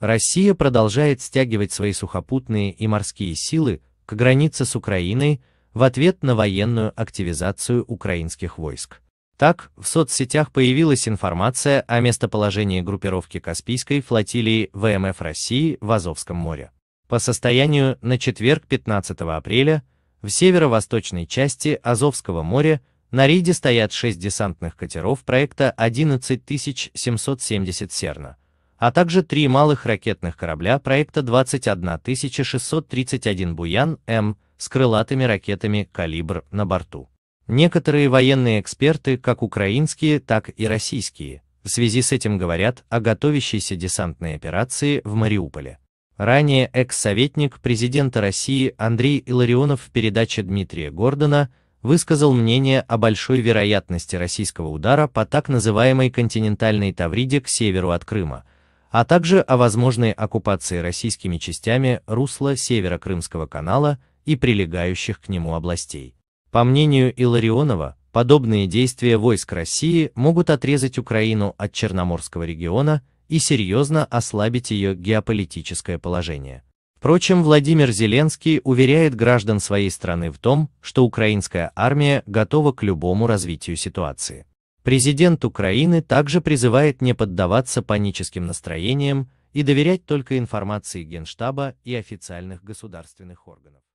Россия продолжает стягивать свои сухопутные и морские силы к границе с Украиной в ответ на военную активизацию украинских войск. Так, в соцсетях появилась информация о местоположении группировки Каспийской флотилии ВМФ России в Азовском море. По состоянию на четверг 15 апреля в северо-восточной части Азовского моря на рейде стоят шесть десантных катеров проекта 11770 Серна, а также три малых ракетных корабля проекта 21631 «Буян-М» с крылатыми ракетами «Калибр» на борту. Некоторые военные эксперты, как украинские, так и российские, в связи с этим говорят о готовящейся десантной операции в Мариуполе. Ранее экс-советник президента России Андрей Иларионов в передаче Дмитрия Гордона высказал мнение о большой вероятности российского удара по так называемой континентальной Тавриде к северу от Крыма – а также о возможной оккупации российскими частями русла Северо-Крымского канала и прилегающих к нему областей. По мнению Иларионова, подобные действия войск России могут отрезать Украину от Черноморского региона и серьезно ослабить ее геополитическое положение. Впрочем, Владимир Зеленский уверяет граждан своей страны в том, что украинская армия готова к любому развитию ситуации. Президент Украины также призывает не поддаваться паническим настроениям и доверять только информации Генштаба и официальных государственных органов.